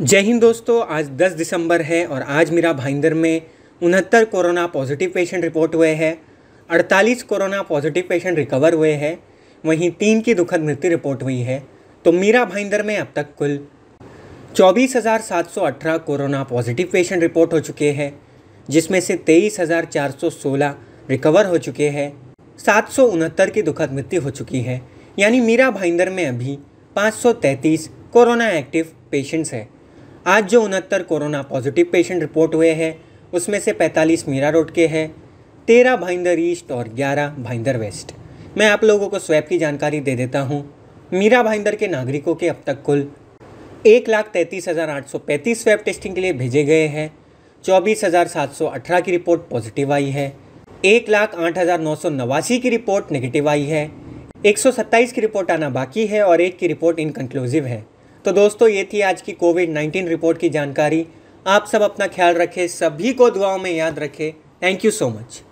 जय हिंद दोस्तों आज 10 दिसंबर है और आज मेरा भाईंदर में उनहत्तर कोरोना पॉजिटिव पेशेंट रिपोर्ट हुए हैं 48 कोरोना पॉजिटिव पेशेंट रिकवर हुए हैं वहीं तीन की दुखद मृत्यु रिपोर्ट हुई है तो मीरा भाईंदर में अब तक कुल 24,718 कोरोना पॉजिटिव पेशेंट रिपोर्ट हो चुके हैं जिसमें से तेईस रिकवर हो चुके हैं सात की दुखद मृत्यु हो चुकी है यानी मीरा भाईंदर में अभी तैंतीस कोरोना एक्टिव पेशेंट्स हैं आज जो उनहत्तर कोरोना पॉजिटिव पेशेंट रिपोर्ट हुए हैं उसमें से 45 मीरा रोड के हैं तेरह भाईंदर ईस्ट और ग्यारह भाईंदर वेस्ट मैं आप लोगों को स्वैप की जानकारी दे देता हूँ मीरा भाईंदर के नागरिकों के अब तक कुल एक लाख तैंतीस हज़ार आठ सौ पैंतीस स्वैप टेस्टिंग के लिए भेजे गए हैं चौबीस हज़ार सात सौ अठारह की रिपोर्ट पॉजिटिव आई है एक लाख आठ हज़ार नौ सौ नवासी की रिपोर्ट नेगेटिव आई है एक सौ सत्ताईस की रिपोर्ट आना बाकी है और एक की रिपोर्ट इनकन्क्लूसिव है तो दोस्तों ये थी आज की कोविड नाइन्टीन रिपोर्ट की जानकारी आप सब अपना ख्याल रखें सभी को दुआओं में याद रखें थैंक यू सो मच